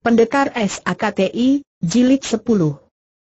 Pendekar SAKTI, Jilid 10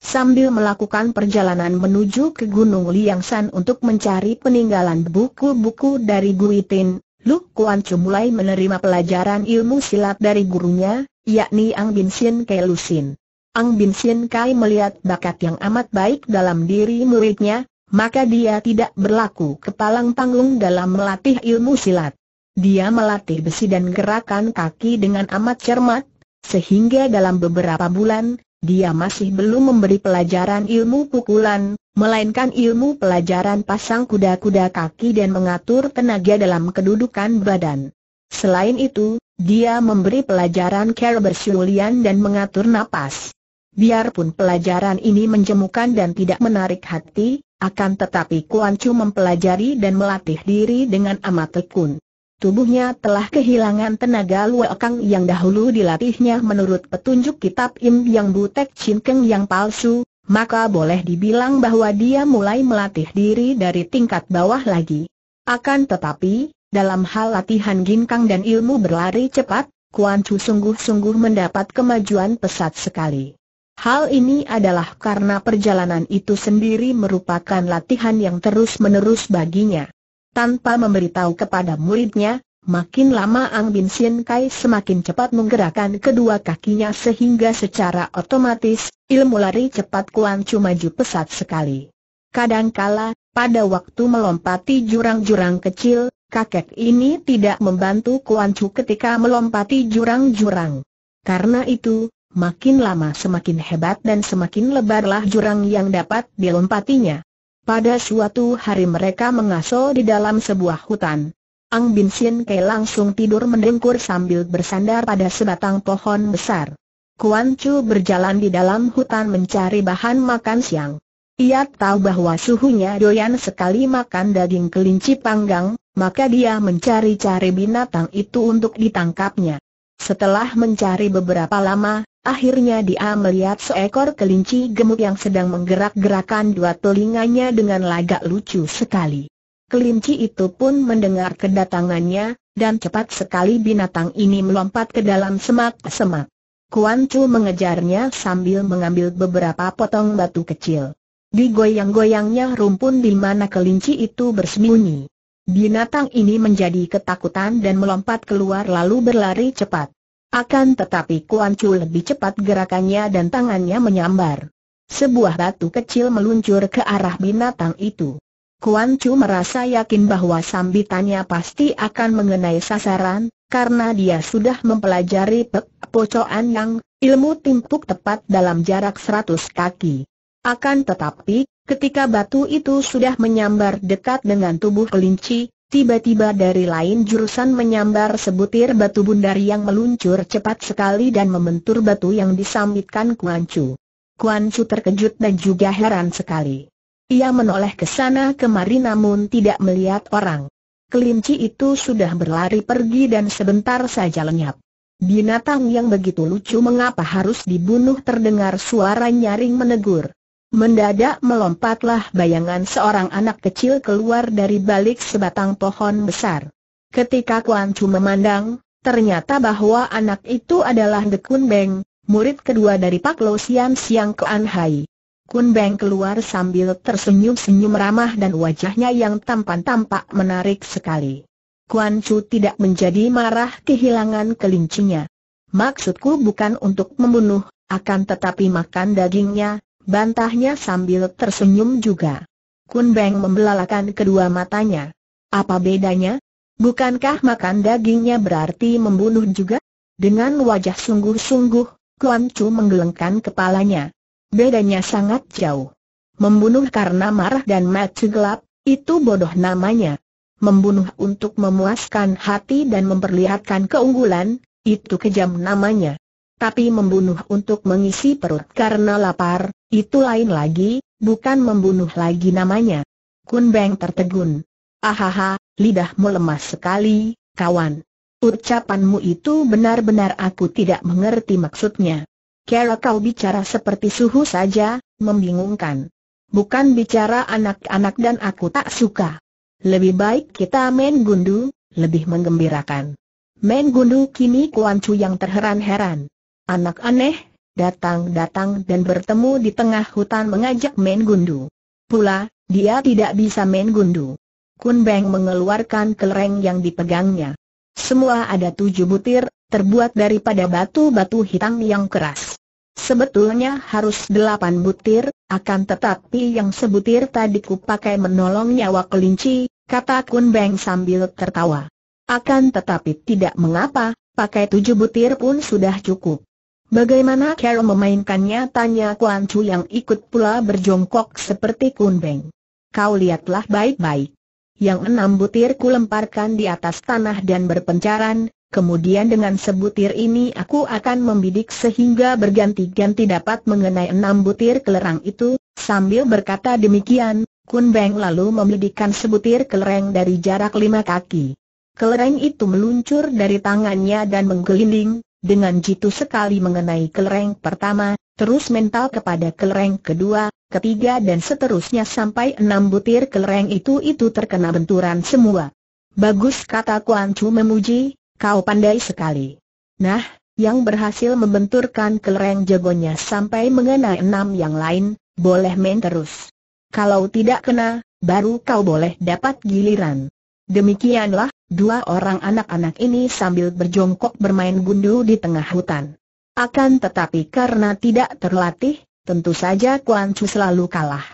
Sambil melakukan perjalanan menuju ke Gunung Liangsan untuk mencari peninggalan buku-buku dari Guitin, Lu Kuan Chu mulai menerima pelajaran ilmu silat dari gurunya, yakni Ang Bin Sien Kai Lusin. Ang Bin Sien Kai melihat bakat yang amat baik dalam diri muridnya, maka dia tidak berlaku kepalang tanggung dalam melatih ilmu silat. Dia melatih besi dan gerakan kaki dengan amat cermat, sehingga dalam beberapa bulan, dia masih belum memberi pelajaran ilmu pukulan, melainkan ilmu pelajaran pasang kuda-kuda kaki dan mengatur tenaga dalam kedudukan badan. Selain itu, dia memberi pelajaran cara bersiulian dan mengatur napas. Biarpun pelajaran ini menjemukan dan tidak menarik hati, akan tetapi Kuan Chu mempelajari dan melatih diri dengan amat tekun. Tubuhnya telah kehilangan tenaga kang yang dahulu dilatihnya menurut petunjuk kitab Im Yang Butek Cinkeng yang palsu, maka boleh dibilang bahwa dia mulai melatih diri dari tingkat bawah lagi. Akan tetapi, dalam hal latihan ginkang dan ilmu berlari cepat, Kuan Chu sungguh-sungguh mendapat kemajuan pesat sekali. Hal ini adalah karena perjalanan itu sendiri merupakan latihan yang terus-menerus baginya tanpa memberitahu kepada muridnya, makin lama Ang Bin Sien Kai semakin cepat menggerakkan kedua kakinya sehingga secara otomatis, ilmu lari cepat Kuan Chu maju pesat sekali. Kadangkala, pada waktu melompati jurang-jurang kecil, kakek ini tidak membantu Kuan Chu ketika melompati jurang-jurang. Karena itu, makin lama semakin hebat dan semakin lebarlah jurang yang dapat dilompatinya. Pada suatu hari mereka mengaso di dalam sebuah hutan. Ang Bin Sien Kei langsung tidur mendengkur sambil bersandar pada sebatang pohon besar. Kuan Chu berjalan di dalam hutan mencari bahan makan siang. Ia tahu bahwa suhunya doyan sekali makan daging kelinci panggang, maka dia mencari-cari binatang itu untuk ditangkapnya. Setelah mencari beberapa lama, Akhirnya dia melihat seekor kelinci gemuk yang sedang menggerak gerakkan dua telinganya dengan lagak lucu sekali. Kelinci itu pun mendengar kedatangannya, dan cepat sekali binatang ini melompat ke dalam semak-semak. Kuan Chu mengejarnya sambil mengambil beberapa potong batu kecil. Digoyang-goyangnya rumpun di mana kelinci itu bersembunyi. Binatang ini menjadi ketakutan dan melompat keluar lalu berlari cepat. Akan tetapi Kuan Chu lebih cepat gerakannya dan tangannya menyambar. Sebuah batu kecil meluncur ke arah binatang itu. Kuan Chu merasa yakin bahwa sambitannya pasti akan mengenai sasaran, karena dia sudah mempelajari pepocoan yang ilmu timpuk tepat dalam jarak 100 kaki. Akan tetapi, ketika batu itu sudah menyambar dekat dengan tubuh kelinci, Tiba-tiba dari lain jurusan menyambar sebutir batu bundar yang meluncur cepat sekali dan membentur batu yang disambitkan Kuan Chu. Kuan Chu terkejut dan juga heran sekali. Ia menoleh ke sana kemari namun tidak melihat orang. Kelinci itu sudah berlari pergi dan sebentar saja lenyap. Binatang yang begitu lucu mengapa harus dibunuh terdengar suara nyaring menegur. Mendadak melompatlah bayangan seorang anak kecil keluar dari balik sebatang pohon besar. Ketika Kuan Chu memandang, ternyata bahwa anak itu adalah The Kun Beng, murid kedua dari Pak Lo Sian Siang Kuan Hai. Kun Beng keluar sambil tersenyum-senyum ramah dan wajahnya yang tampan tampak menarik sekali. Kuan Chu tidak menjadi marah kehilangan kelincinya. Maksudku bukan untuk membunuh, akan tetapi makan dagingnya, Bantahnya sambil tersenyum juga. Kun Beng membelalakan kedua matanya. Apa bedanya? Bukankah makan dagingnya berarti membunuh juga? Dengan wajah sungguh-sungguh, Kuan Chu menggelengkan kepalanya. Bedanya sangat jauh. Membunuh karena marah dan mati gelap, itu bodoh namanya. Membunuh untuk memuaskan hati dan memperlihatkan keunggulan, itu kejam namanya. Tapi membunuh untuk mengisi perut karena lapar, itu lain lagi, bukan membunuh lagi namanya. Kun Beng tertegun. Ahaha, lidahmu lemas sekali, kawan. Ucapanmu itu benar-benar aku tidak mengerti maksudnya. Kira kau bicara seperti suhu saja, membingungkan. Bukan bicara anak-anak dan aku tak suka. Lebih baik kita main gundu, lebih menggembirakan. Main gundu kini Kuan Chu yang terheran-heran. Anak aneh, datang-datang dan bertemu di tengah hutan mengajak Main Gundu. Pula, dia tidak bisa Main Gundu. Kun Beng mengeluarkan kelereng yang dipegangnya. Semua ada tujuh butir, terbuat daripada batu-batu hitam yang keras. Sebetulnya harus delapan butir, akan tetapi yang sebutir tadi kupakai menolong nyawa kelinci, kata Kun Beng sambil tertawa. Akan tetapi tidak mengapa, pakai tujuh butir pun sudah cukup. Bagaimana Carol memainkannya tanya Kuan Chu yang ikut pula berjongkok seperti Kun Beng. Kau lihatlah baik-baik. Yang enam butir ku lemparkan di atas tanah dan berpencaran, kemudian dengan sebutir ini aku akan membidik sehingga berganti-ganti dapat mengenai enam butir kelerang itu, sambil berkata demikian, Kun Beng lalu membidikkan sebutir kelereng dari jarak lima kaki. Kelereng itu meluncur dari tangannya dan menggelinding, dengan jitu sekali mengenai kelereng pertama, terus mental kepada kelereng kedua, ketiga dan seterusnya sampai enam butir kelereng itu-itu terkena benturan semua. Bagus kata Kuan Chu memuji, kau pandai sekali. Nah, yang berhasil membenturkan kelereng jagonya sampai mengenai enam yang lain, boleh main terus. Kalau tidak kena, baru kau boleh dapat giliran. Demikianlah dua orang anak-anak ini sambil berjongkok bermain gundu di tengah hutan. Akan tetapi karena tidak terlatih, tentu saja Kuan Chu selalu kalah.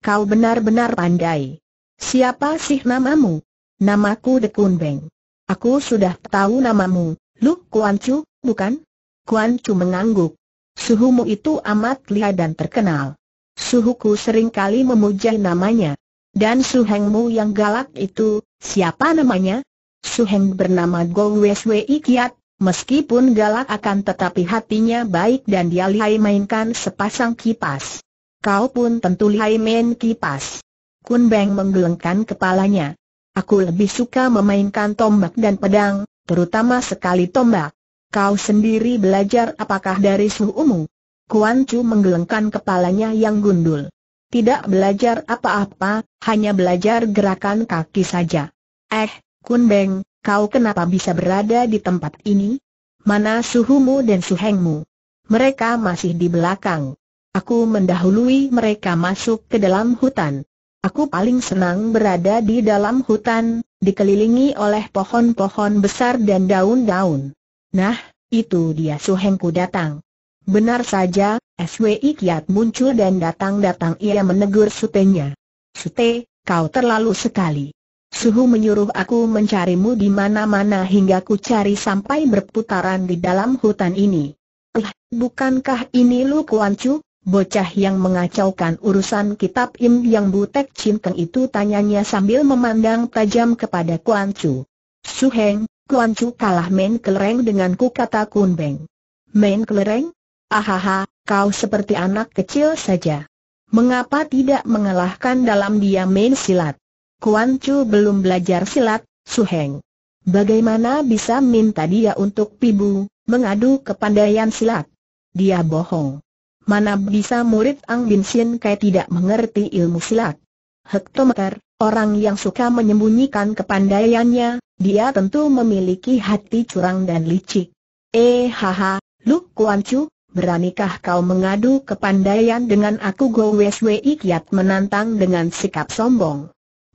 Kau benar-benar pandai. Siapa sih namamu? Namaku De Kun Beng. Aku sudah tahu namamu, Lu Kuan Chu, bukan? Kuan Chu mengangguk. Suhumu itu amat lihat dan terkenal. Suhuku seringkali memuja namanya. Dan suhengmu yang galak itu, siapa namanya? Su Heng bernama Go Wei Kiat, meskipun galak akan tetapi hatinya baik dan dia lihai mainkan sepasang kipas. Kau pun tentu lihai main kipas. Kun Beng menggelengkan kepalanya. Aku lebih suka memainkan tombak dan pedang, terutama sekali tombak. Kau sendiri belajar apakah dari suhu umu? Kuan Chu menggelengkan kepalanya yang gundul. Tidak belajar apa-apa, hanya belajar gerakan kaki saja. Eh, Beng, kau kenapa bisa berada di tempat ini? Mana suhumu dan suhengmu? Mereka masih di belakang. Aku mendahului mereka masuk ke dalam hutan. Aku paling senang berada di dalam hutan, dikelilingi oleh pohon-pohon besar dan daun-daun. Nah, itu dia suhengku datang. Benar saja, SWI kiat muncul dan datang-datang ia menegur sutenya. Sute, kau terlalu sekali. Suhu menyuruh aku mencarimu di mana-mana hingga ku cari sampai berputaran di dalam hutan ini. Eh, bukankah ini Lu Kuan bocah yang mengacaukan urusan kitab Im yang butek cinteng itu tanyanya sambil memandang tajam kepada Kuan Suheng, Kuan kalah main kelereng denganku kata Kun Main kelereng? Ahaha, kau seperti anak kecil saja. Mengapa tidak mengalahkan dalam dia main silat? Kuan Chu belum belajar silat, Su Heng. Bagaimana bisa minta dia untuk pibu, mengadu kepandaian silat? Dia bohong. Mana bisa murid Ang Bin Sin Kai tidak mengerti ilmu silat? Hektometer, orang yang suka menyembunyikan kepandaiannya, dia tentu memiliki hati curang dan licik. Eh haha, Lu Kuan Chu, Beranikah kau mengadu kepandaian dengan aku Go Wei Kiat menantang dengan sikap sombong?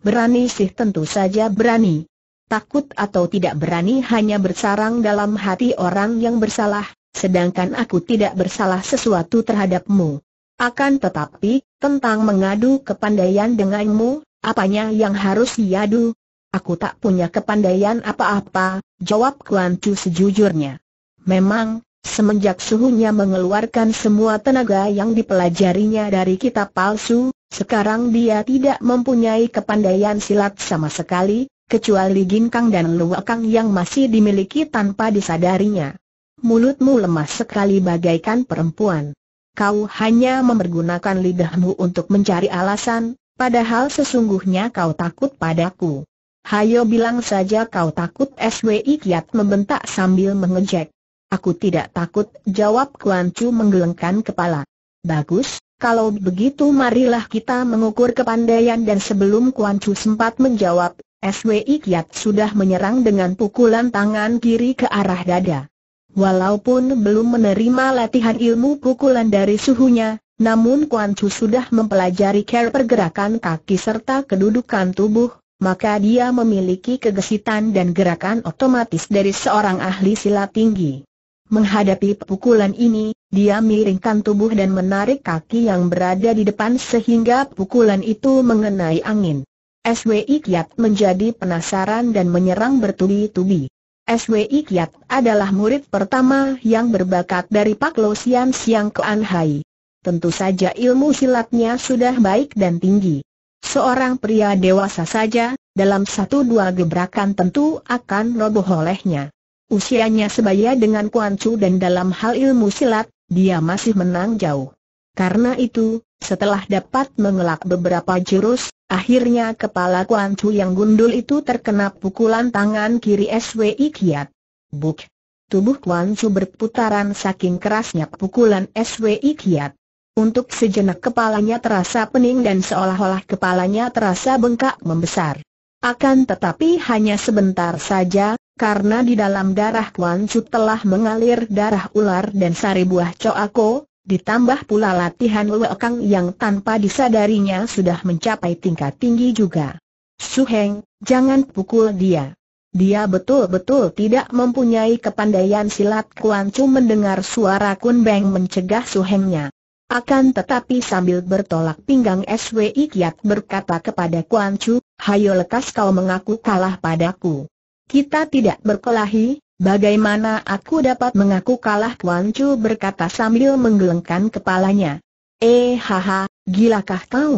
Berani sih tentu saja berani. Takut atau tidak berani hanya bersarang dalam hati orang yang bersalah, sedangkan aku tidak bersalah sesuatu terhadapmu. Akan tetapi, tentang mengadu kepandaian denganmu, apanya yang harus diadu? Aku tak punya kepandaian apa-apa, jawab Kuan Chu sejujurnya. Memang, semenjak suhunya mengeluarkan semua tenaga yang dipelajarinya dari kitab palsu, sekarang dia tidak mempunyai kepandaian silat sama sekali, kecuali ginkang dan luwakang yang masih dimiliki tanpa disadarinya. Mulutmu lemah sekali bagaikan perempuan. Kau hanya mempergunakan lidahmu untuk mencari alasan, padahal sesungguhnya kau takut padaku. Hayo bilang saja kau takut SWI Kiat membentak sambil mengejek. Aku tidak takut, jawab Kuan Chu menggelengkan kepala. Bagus, kalau begitu marilah kita mengukur kepandaian dan sebelum Kuan Chu sempat menjawab, SWI Kiat sudah menyerang dengan pukulan tangan kiri ke arah dada. Walaupun belum menerima latihan ilmu pukulan dari suhunya, namun Kuan Chu sudah mempelajari care pergerakan kaki serta kedudukan tubuh, maka dia memiliki kegesitan dan gerakan otomatis dari seorang ahli silat tinggi. Menghadapi pukulan ini, dia miringkan tubuh dan menarik kaki yang berada di depan sehingga pukulan itu mengenai angin. SWI Kiat menjadi penasaran dan menyerang bertubi-tubi. SWI Kiat adalah murid pertama yang berbakat dari Pak Lo Sian Siang Kuan Hai. Tentu saja ilmu silatnya sudah baik dan tinggi. Seorang pria dewasa saja, dalam satu dua gebrakan tentu akan roboh olehnya. Usianya sebaya dengan Kuan Chu dan dalam hal ilmu silat, dia masih menang jauh. Karena itu, setelah dapat mengelak beberapa jurus, akhirnya kepala Kuan Chu yang gundul itu terkena pukulan tangan kiri SWI Kiat. Buk! Tubuh Kuan Chu berputaran saking kerasnya pukulan SWI Kiat. Untuk sejenak kepalanya terasa pening dan seolah-olah kepalanya terasa bengkak membesar. Akan tetapi hanya sebentar saja, karena di dalam darah Kuan Chu telah mengalir darah ular dan sari buah coako, ditambah pula latihan Luekang yang tanpa disadarinya sudah mencapai tingkat tinggi juga. Suheng, jangan pukul dia. Dia betul-betul tidak mempunyai kepandaian silat Kuan Chu mendengar suara Kun Beng mencegah Suhengnya. Akan tetapi sambil bertolak pinggang SWI Kiat berkata kepada Kuan Chu, hayo lekas kau mengaku kalah padaku. Kita tidak berkelahi, bagaimana aku dapat mengaku kalah Kuan Chu berkata sambil menggelengkan kepalanya. Eh haha, gilakah kau?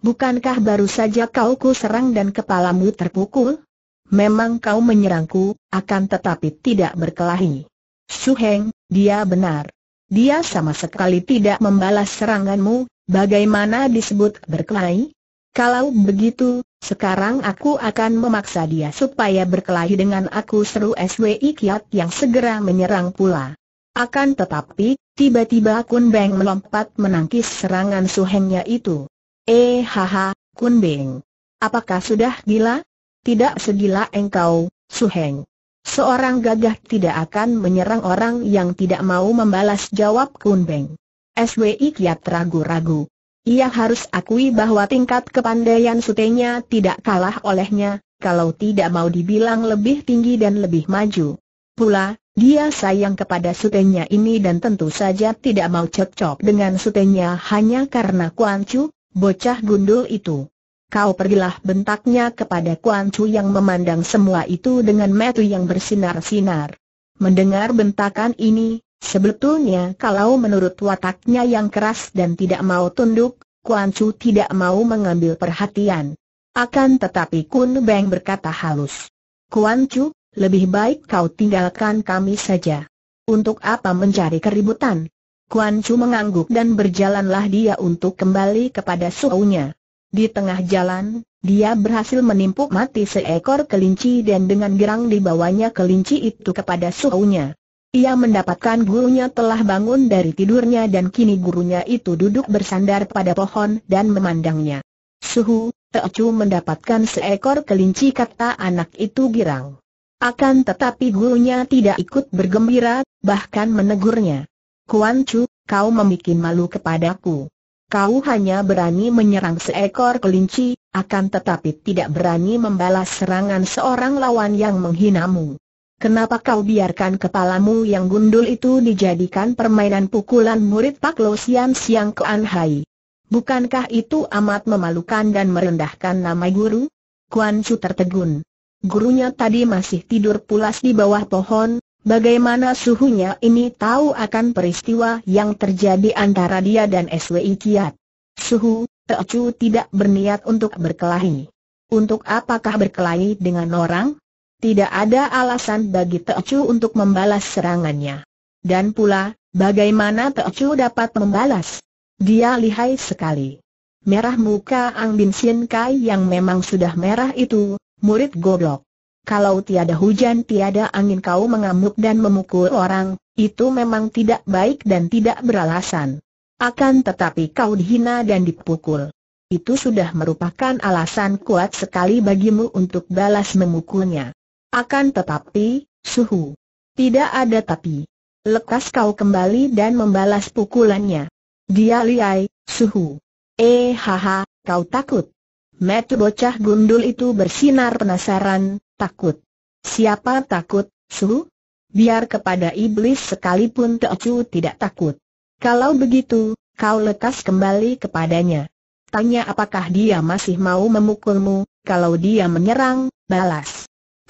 Bukankah baru saja kau ku serang dan kepalamu terpukul? Memang kau menyerangku, akan tetapi tidak berkelahi. Suheng, dia benar. Dia sama sekali tidak membalas seranganmu, bagaimana disebut berkelahi? Kalau begitu, sekarang aku akan memaksa dia supaya berkelahi dengan aku seru SWI Kiat yang segera menyerang pula. Akan tetapi, tiba-tiba Kun Beng melompat menangkis serangan suhengnya itu. Eh haha, Kun Beng. Apakah sudah gila? Tidak segila engkau, Suheng. Seorang gagah tidak akan menyerang orang yang tidak mau membalas jawab Kun Beng. SWI Kiat ragu-ragu, ia harus akui bahwa tingkat kepandaian sutenya tidak kalah olehnya, kalau tidak mau dibilang lebih tinggi dan lebih maju. Pula, dia sayang kepada sutenya ini dan tentu saja tidak mau cocok dengan sutenya hanya karena Kuan Chu, bocah gundul itu. Kau pergilah bentaknya kepada Kuan Chu yang memandang semua itu dengan metu yang bersinar-sinar. Mendengar bentakan ini, Sebetulnya kalau menurut wataknya yang keras dan tidak mau tunduk, Kuan Chu tidak mau mengambil perhatian. Akan tetapi Kun Beng berkata halus. Kuan Chu, lebih baik kau tinggalkan kami saja. Untuk apa mencari keributan? Kuan Chu mengangguk dan berjalanlah dia untuk kembali kepada suhunya. Di tengah jalan, dia berhasil menimpuk mati seekor kelinci dan dengan gerang dibawanya kelinci itu kepada suhunya. Ia mendapatkan gurunya telah bangun dari tidurnya dan kini gurunya itu duduk bersandar pada pohon dan memandangnya. Suhu, Teocu mendapatkan seekor kelinci kata anak itu girang. Akan tetapi gurunya tidak ikut bergembira, bahkan menegurnya. Kuan Chu, kau membuat malu kepadaku. Kau hanya berani menyerang seekor kelinci, akan tetapi tidak berani membalas serangan seorang lawan yang menghinamu. Kenapa kau biarkan kepalamu yang gundul itu dijadikan permainan pukulan murid Pak Lo Sian Siang Kuan Hai? Bukankah itu amat memalukan dan merendahkan nama guru? Kuan Chu tertegun. Gurunya tadi masih tidur pulas di bawah pohon, bagaimana suhunya ini tahu akan peristiwa yang terjadi antara dia dan SWI Kiat. Suhu, Teocu tidak berniat untuk berkelahi. Untuk apakah berkelahi dengan orang? Tidak ada alasan bagi Teocu untuk membalas serangannya. Dan pula, bagaimana Teocu dapat membalas? Dia lihai sekali. Merah muka Ang Bin Sien Kai yang memang sudah merah itu, murid goblok. Kalau tiada hujan tiada angin kau mengamuk dan memukul orang, itu memang tidak baik dan tidak beralasan. Akan tetapi kau dihina dan dipukul. Itu sudah merupakan alasan kuat sekali bagimu untuk balas memukulnya. Akan tetapi, suhu. Tidak ada tapi. Lekas kau kembali dan membalas pukulannya. Dia liai, suhu. Eh haha, kau takut. Metu bocah gundul itu bersinar penasaran, takut. Siapa takut, suhu? Biar kepada iblis sekalipun Teocu tidak takut. Kalau begitu, kau lekas kembali kepadanya. Tanya apakah dia masih mau memukulmu, kalau dia menyerang, balas.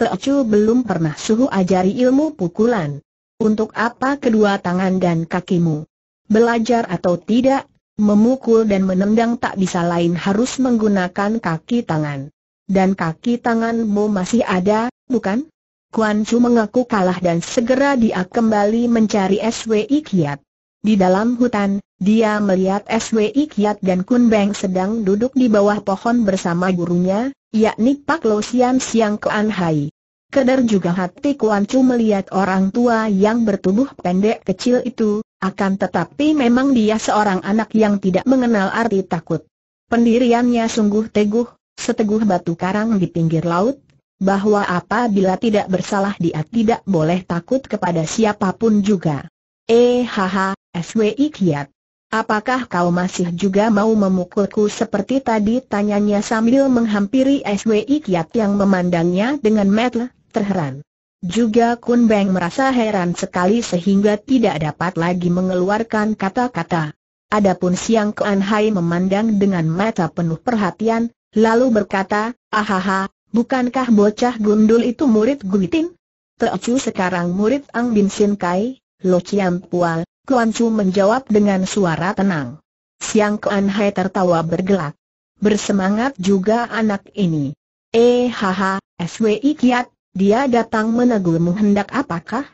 Teocu belum pernah suhu ajari ilmu pukulan. Untuk apa kedua tangan dan kakimu? Belajar atau tidak, memukul dan menendang tak bisa lain harus menggunakan kaki tangan. Dan kaki tanganmu masih ada, bukan? Kuan Chu mengaku kalah dan segera dia kembali mencari SWI Kiat. Di dalam hutan, dia melihat SWI Kiat dan Kun Beng sedang duduk di bawah pohon bersama gurunya, yakni Pak Lo Sian Siang Kuan Hai. Kedar juga hati Kuan Chu melihat orang tua yang bertubuh pendek kecil itu, akan tetapi memang dia seorang anak yang tidak mengenal arti takut. Pendiriannya sungguh teguh, seteguh batu karang di pinggir laut, bahwa apabila tidak bersalah dia tidak boleh takut kepada siapapun juga. Eh haha, SWI kiat. Apakah kau masih juga mau memukulku seperti tadi tanyanya sambil menghampiri SWI Kiat yang memandangnya dengan metel terheran. Juga Kun Beng merasa heran sekali sehingga tidak dapat lagi mengeluarkan kata-kata. Adapun Siang Kuan Hai memandang dengan mata penuh perhatian, lalu berkata, Ahaha, bukankah bocah gundul itu murid Guitin? Teocu sekarang murid Ang Bin Sin Kai, Lo Chiam Pual, Kuan Chu menjawab dengan suara tenang. Siang Kuan Hai tertawa bergelak. Bersemangat juga anak ini. Eh haha, SWI Kiat, dia datang menegurmu hendak apakah?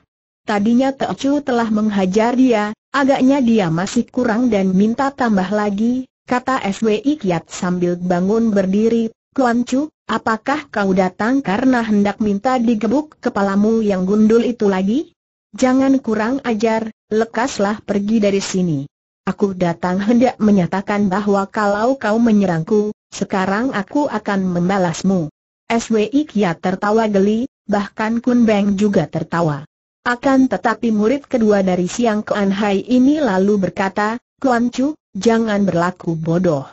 Tadinya Teocu telah menghajar dia, agaknya dia masih kurang dan minta tambah lagi, kata SWI Kiat sambil bangun berdiri, Kuan Chu, apakah kau datang karena hendak minta digebuk kepalamu yang gundul itu lagi? Jangan kurang ajar, lekaslah pergi dari sini. Aku datang hendak menyatakan bahwa kalau kau menyerangku, sekarang aku akan membalasmu. SWI Kiat tertawa geli, bahkan Kun Beng juga tertawa. Akan tetapi murid kedua dari Siang Kuan Hai ini lalu berkata, Kuan Chu, jangan berlaku bodoh.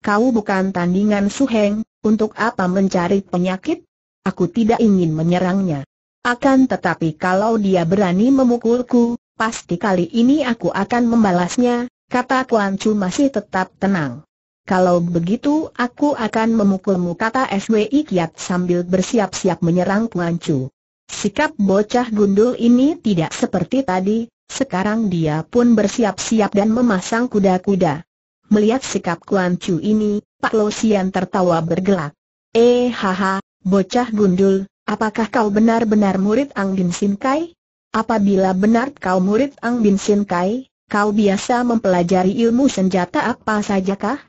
Kau bukan tandingan Su Heng, untuk apa mencari penyakit? Aku tidak ingin menyerangnya. Akan tetapi kalau dia berani memukulku, pasti kali ini aku akan membalasnya, kata Kuan Chu masih tetap tenang. Kalau begitu aku akan memukulmu kata SWI Kiat sambil bersiap-siap menyerang Kuan Chu. Sikap bocah gundul ini tidak seperti tadi, sekarang dia pun bersiap-siap dan memasang kuda-kuda. Melihat sikap Kuan Chu ini, Pak Lo tertawa bergelak. Eh haha, bocah gundul, apakah kau benar-benar murid Ang Bin Sin Kai? Apabila benar kau murid Ang Bin Sin Kai, kau biasa mempelajari ilmu senjata apa sajakah?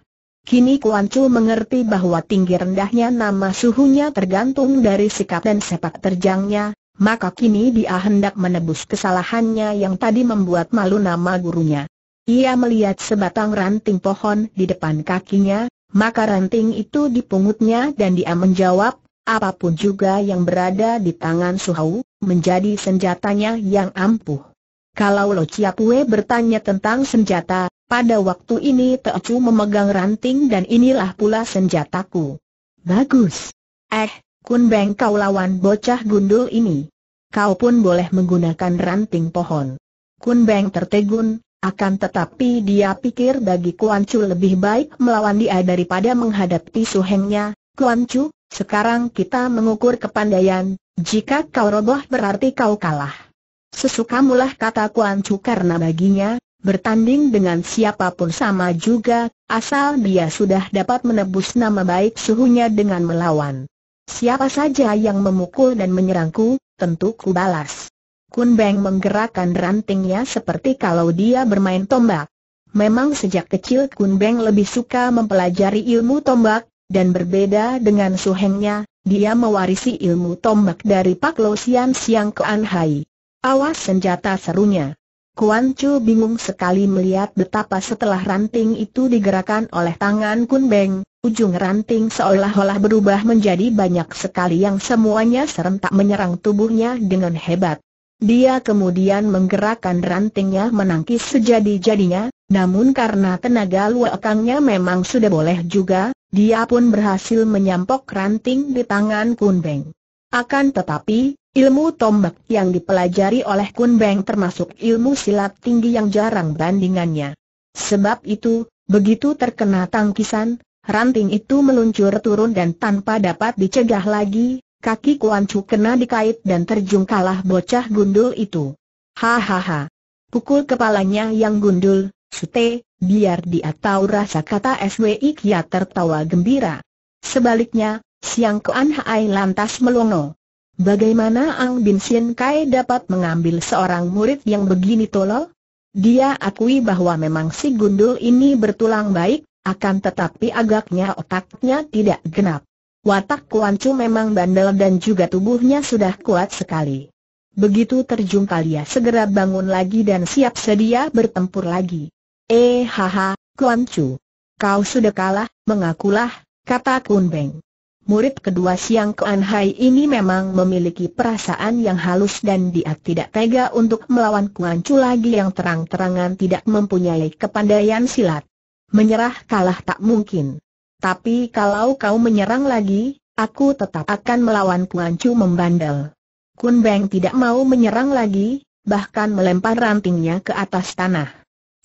Kini Kuan Chu mengerti bahwa tinggi rendahnya nama suhunya tergantung dari sikap dan sepak terjangnya, maka kini dia hendak menebus kesalahannya yang tadi membuat malu nama gurunya. Ia melihat sebatang ranting pohon di depan kakinya, maka ranting itu dipungutnya dan dia menjawab, apapun juga yang berada di tangan suhu, menjadi senjatanya yang ampuh. Kalau Lo Chiapue bertanya tentang senjata, pada waktu ini Teocu memegang ranting dan inilah pula senjataku. Bagus. Eh, Kun Beng kau lawan bocah gundul ini. Kau pun boleh menggunakan ranting pohon. Kun Beng tertegun, akan tetapi dia pikir bagi Kuan Chu lebih baik melawan dia daripada menghadapi suhengnya. Kuan Chu, sekarang kita mengukur kepandaian, jika kau roboh berarti kau kalah. Sesukamulah kata Kuan Chu karena baginya, Bertanding dengan siapapun sama juga, asal dia sudah dapat menebus nama baik suhunya dengan melawan. Siapa saja yang memukul dan menyerangku, tentu ku balas. Kun Beng menggerakkan rantingnya seperti kalau dia bermain tombak. Memang sejak kecil Kun Beng lebih suka mempelajari ilmu tombak, dan berbeda dengan suhengnya, dia mewarisi ilmu tombak dari Pak Lo Sian Siang Kuan Hai. Awas senjata serunya. Kuan Chu bingung sekali melihat betapa setelah ranting itu digerakkan oleh tangan Kun Beng, ujung ranting seolah-olah berubah menjadi banyak sekali yang semuanya serentak menyerang tubuhnya dengan hebat. Dia kemudian menggerakkan rantingnya menangkis sejadi-jadinya, namun karena tenaga luakangnya memang sudah boleh juga, dia pun berhasil menyampok ranting di tangan Kun Beng. Akan tetapi, Ilmu tombak yang dipelajari oleh Kun Beng termasuk ilmu silat tinggi yang jarang bandingannya. Sebab itu, begitu terkena tangkisan, ranting itu meluncur turun dan tanpa dapat dicegah lagi, kaki Kuan Chu kena dikait dan terjungkalah bocah gundul itu. Hahaha. Pukul kepalanya yang gundul, sute, biar dia tahu rasa kata SWI Kia tertawa gembira. Sebaliknya, Siang Kuan Hai lantas melongo. Bagaimana Ang Bin Sien Kai dapat mengambil seorang murid yang begini tolol? Dia akui bahwa memang si gundul ini bertulang baik, akan tetapi agaknya otaknya tidak genap. Watak Kuan Chu memang bandel dan juga tubuhnya sudah kuat sekali. Begitu terjumpa dia segera bangun lagi dan siap sedia bertempur lagi. Eh haha, Kuan Chu. Kau sudah kalah, mengakulah, kata Kun Beng. Murid kedua Siang Kuan Hai ini memang memiliki perasaan yang halus dan dia tidak tega untuk melawan Kuan Chu lagi yang terang-terangan tidak mempunyai kepandaian silat. Menyerah kalah tak mungkin. Tapi kalau kau menyerang lagi, aku tetap akan melawan Kuan Chu membandel. Kun Beng tidak mau menyerang lagi, bahkan melempar rantingnya ke atas tanah.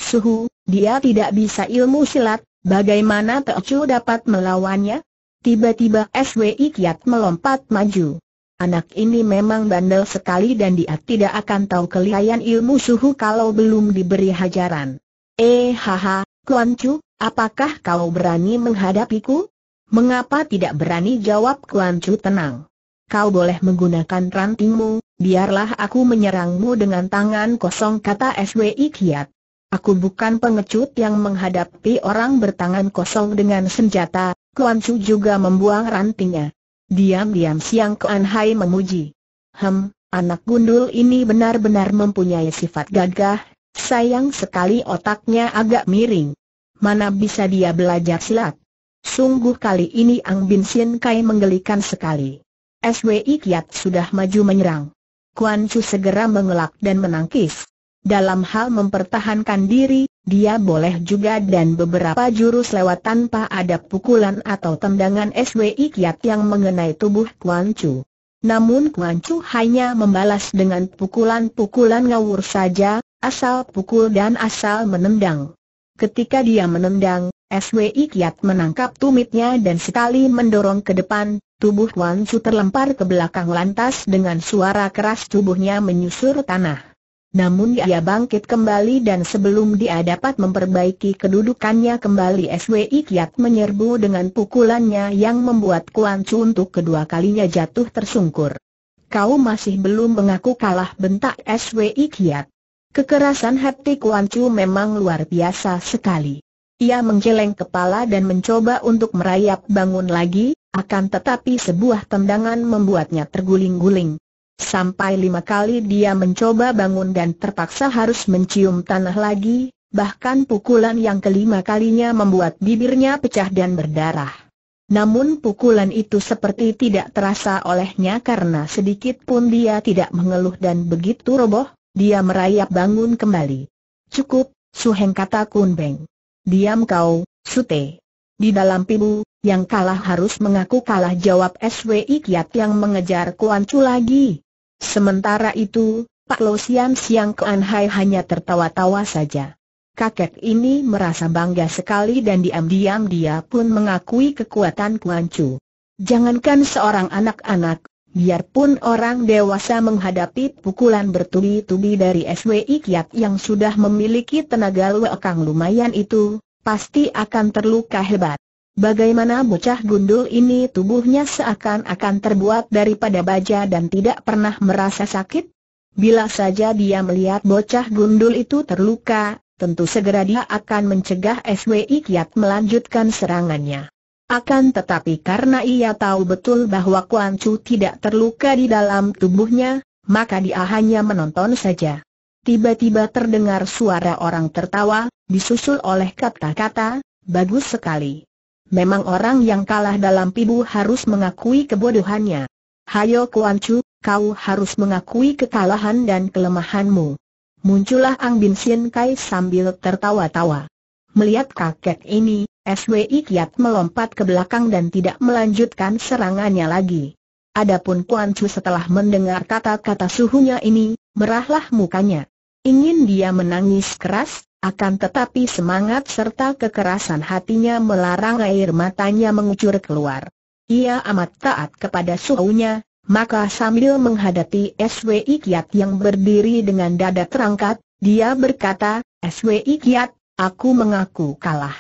Suhu, dia tidak bisa ilmu silat, bagaimana Chu dapat melawannya? Tiba-tiba SWI kiat melompat maju. Anak ini memang bandel sekali dan dia tidak akan tahu kelihayan ilmu suhu kalau belum diberi hajaran. Eh haha, Kuan Chu, apakah kau berani menghadapiku? Mengapa tidak berani jawab Kuan Chu tenang? Kau boleh menggunakan rantingmu, biarlah aku menyerangmu dengan tangan kosong kata SWI Kiat. Aku bukan pengecut yang menghadapi orang bertangan kosong dengan senjata, Kuan Chu juga membuang rantingnya. Diam-diam Siang Kuan Hai memuji. Hem, anak gundul ini benar-benar mempunyai sifat gagah, sayang sekali otaknya agak miring. Mana bisa dia belajar silat? Sungguh kali ini Ang Bin Sien Kai menggelikan sekali. SWI Kiat sudah maju menyerang. Kuan Chu segera mengelak dan menangkis. Dalam hal mempertahankan diri, dia boleh juga dan beberapa jurus lewat tanpa ada pukulan atau tendangan SWI kiat yang mengenai tubuh Kuan Chu. Namun Kuan Chu hanya membalas dengan pukulan-pukulan ngawur saja, asal pukul dan asal menendang. Ketika dia menendang, SWI kiat menangkap tumitnya dan sekali mendorong ke depan, tubuh Kuan Chu terlempar ke belakang lantas dengan suara keras tubuhnya menyusur tanah. Namun ia bangkit kembali dan sebelum dia dapat memperbaiki kedudukannya kembali SWI Kiat menyerbu dengan pukulannya yang membuat Kuan Chu untuk kedua kalinya jatuh tersungkur. Kau masih belum mengaku kalah bentak SWI Kiat. Kekerasan hati Kuan Chu memang luar biasa sekali. Ia menggeleng kepala dan mencoba untuk merayap bangun lagi, akan tetapi sebuah tendangan membuatnya terguling-guling. Sampai lima kali dia mencoba bangun dan terpaksa harus mencium tanah lagi, bahkan pukulan yang kelima kalinya membuat bibirnya pecah dan berdarah. Namun pukulan itu seperti tidak terasa olehnya karena sedikit pun dia tidak mengeluh dan begitu roboh, dia merayap bangun kembali. Cukup, Suheng kata Kun Beng. Diam kau, Sute. Di dalam pibu, yang kalah harus mengaku kalah jawab SWI Kiat yang mengejar Kuan Chu lagi. Sementara itu, Pak Lo Sian Siang Kuan Hai hanya tertawa-tawa saja. Kakek ini merasa bangga sekali dan diam-diam dia pun mengakui kekuatan Kuan Chu. Jangankan seorang anak-anak, biarpun orang dewasa menghadapi pukulan bertubi-tubi dari SWI Kiat yang sudah memiliki tenaga lekang lumayan itu, pasti akan terluka hebat. Bagaimana bocah gundul ini tubuhnya seakan-akan terbuat daripada baja dan tidak pernah merasa sakit? Bila saja dia melihat bocah gundul itu terluka, tentu segera dia akan mencegah SWI Kiat melanjutkan serangannya. Akan tetapi karena ia tahu betul bahwa Kuan Chu tidak terluka di dalam tubuhnya, maka dia hanya menonton saja. Tiba-tiba terdengar suara orang tertawa, disusul oleh kata-kata, bagus sekali. Memang orang yang kalah dalam pibu harus mengakui kebodohannya. Hayo Kuan Chu, kau harus mengakui kekalahan dan kelemahanmu. Muncullah Ang Bin Sien Kai sambil tertawa-tawa. Melihat kakek ini, SWI kiat melompat ke belakang dan tidak melanjutkan serangannya lagi. Adapun Kuan Chu setelah mendengar kata-kata suhunya ini, merahlah mukanya. Ingin dia menangis keras, akan tetapi semangat serta kekerasan hatinya melarang air matanya mengucur keluar. Ia amat taat kepada suhunya, maka sambil menghadapi SWI Kiat yang berdiri dengan dada terangkat, dia berkata, SWI Kiat, aku mengaku kalah.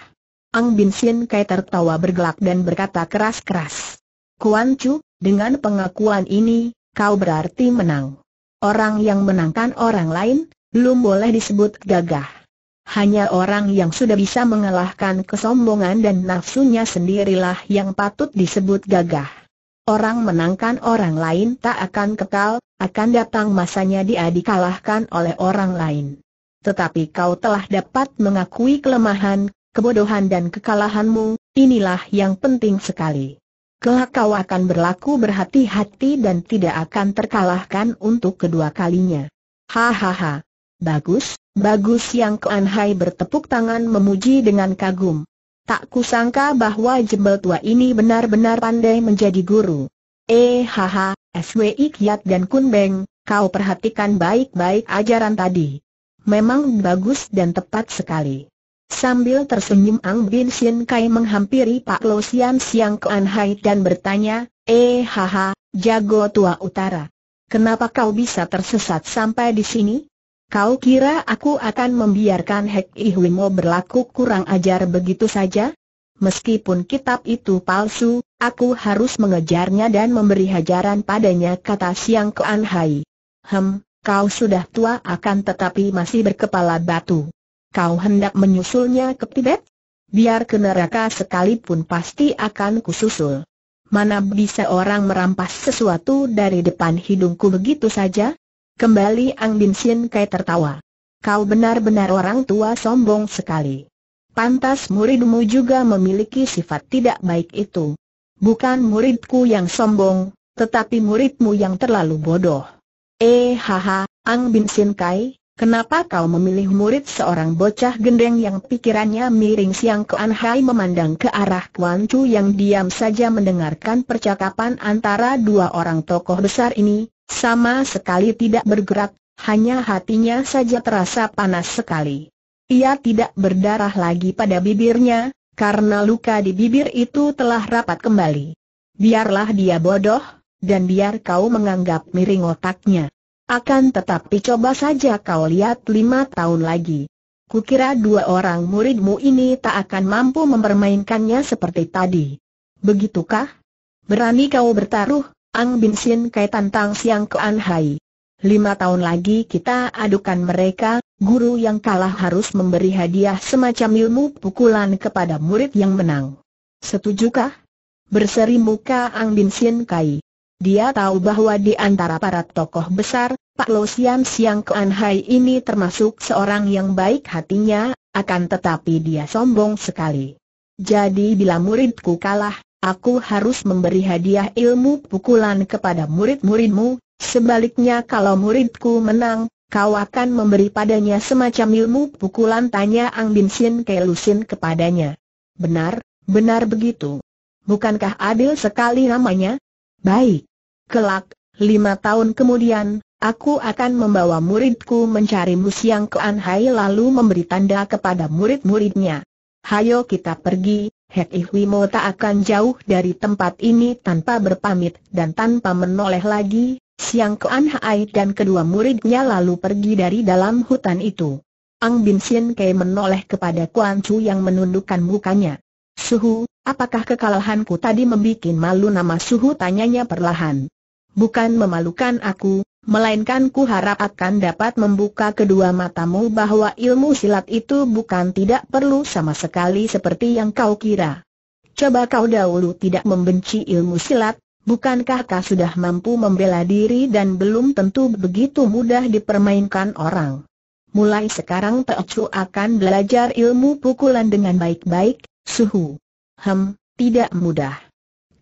Ang Bin Sin Kai tertawa bergelak dan berkata keras-keras. Kuan Chu, dengan pengakuan ini, kau berarti menang. Orang yang menangkan orang lain, belum boleh disebut gagah. Hanya orang yang sudah bisa mengalahkan kesombongan dan nafsunya sendirilah yang patut disebut gagah. Orang menangkan orang lain tak akan kekal, akan datang masanya dia dikalahkan oleh orang lain. Tetapi kau telah dapat mengakui kelemahan, kebodohan dan kekalahanmu, inilah yang penting sekali. Kelak kau akan berlaku berhati-hati dan tidak akan terkalahkan untuk kedua kalinya. Hahaha. Bagus, Bagus yang Kuan Hai bertepuk tangan memuji dengan kagum. Tak kusangka bahwa jembel tua ini benar-benar pandai menjadi guru. Eh haha, SWI Kiat dan Kun Beng, kau perhatikan baik-baik ajaran tadi. Memang bagus dan tepat sekali. Sambil tersenyum Ang Bin Sin Kai menghampiri Pak Lo Sian Siang Kuan Hai dan bertanya, Eh haha, jago tua utara. Kenapa kau bisa tersesat sampai di sini? Kau kira aku akan membiarkan Hek Ihwimo berlaku kurang ajar begitu saja? Meskipun kitab itu palsu, aku harus mengejarnya dan memberi hajaran padanya kata Siang Kuan Hai. Hem, kau sudah tua akan tetapi masih berkepala batu. Kau hendak menyusulnya ke Tibet? Biar ke neraka sekalipun pasti akan kususul. Mana bisa orang merampas sesuatu dari depan hidungku begitu saja? Kembali Ang Bin Sien Kai tertawa. Kau benar-benar orang tua sombong sekali. Pantas muridmu juga memiliki sifat tidak baik itu. Bukan muridku yang sombong, tetapi muridmu yang terlalu bodoh. Eh haha, Ang Bin Sien Kai, kenapa kau memilih murid seorang bocah gendeng yang pikirannya miring siang ke Hai memandang ke arah Kuan Chu yang diam saja mendengarkan percakapan antara dua orang tokoh besar ini, sama sekali tidak bergerak, hanya hatinya saja terasa panas sekali. Ia tidak berdarah lagi pada bibirnya, karena luka di bibir itu telah rapat kembali. Biarlah dia bodoh, dan biar kau menganggap miring otaknya. Akan tetapi coba saja kau lihat lima tahun lagi. Kukira dua orang muridmu ini tak akan mampu mempermainkannya seperti tadi. Begitukah? Berani kau bertaruh? Ang Bin Sin Kai tantang Siang An Hai. Lima tahun lagi kita adukan mereka, guru yang kalah harus memberi hadiah semacam ilmu pukulan kepada murid yang menang. Setujukah? Berseri muka Ang Bin Sin Kai. Dia tahu bahwa di antara para tokoh besar, Pak Lo Sian Siang An Hai ini termasuk seorang yang baik hatinya, akan tetapi dia sombong sekali. Jadi bila muridku kalah, aku harus memberi hadiah ilmu pukulan kepada murid-muridmu, sebaliknya kalau muridku menang, kau akan memberi padanya semacam ilmu pukulan tanya Ang Bin Sin Kelusin kepadanya. Benar, benar begitu. Bukankah adil sekali namanya? Baik. Kelak, lima tahun kemudian, aku akan membawa muridku mencari Musiang ke Anhai lalu memberi tanda kepada murid-muridnya. Hayo kita pergi, Hek Ihwimo tak akan jauh dari tempat ini tanpa berpamit dan tanpa menoleh lagi, Siang Kuan Hai dan kedua muridnya lalu pergi dari dalam hutan itu. Ang Bin Sien Kei menoleh kepada Kuan Chu yang menundukkan mukanya. Suhu, apakah kekalahanku tadi membuat malu nama Suhu tanyanya perlahan. Bukan memalukan aku, melainkan ku harap akan dapat membuka kedua matamu bahwa ilmu silat itu bukan tidak perlu sama sekali seperti yang kau kira. Coba kau dahulu tidak membenci ilmu silat, bukankah kau sudah mampu membela diri dan belum tentu begitu mudah dipermainkan orang. Mulai sekarang Teocu akan belajar ilmu pukulan dengan baik-baik, suhu. Hem, tidak mudah.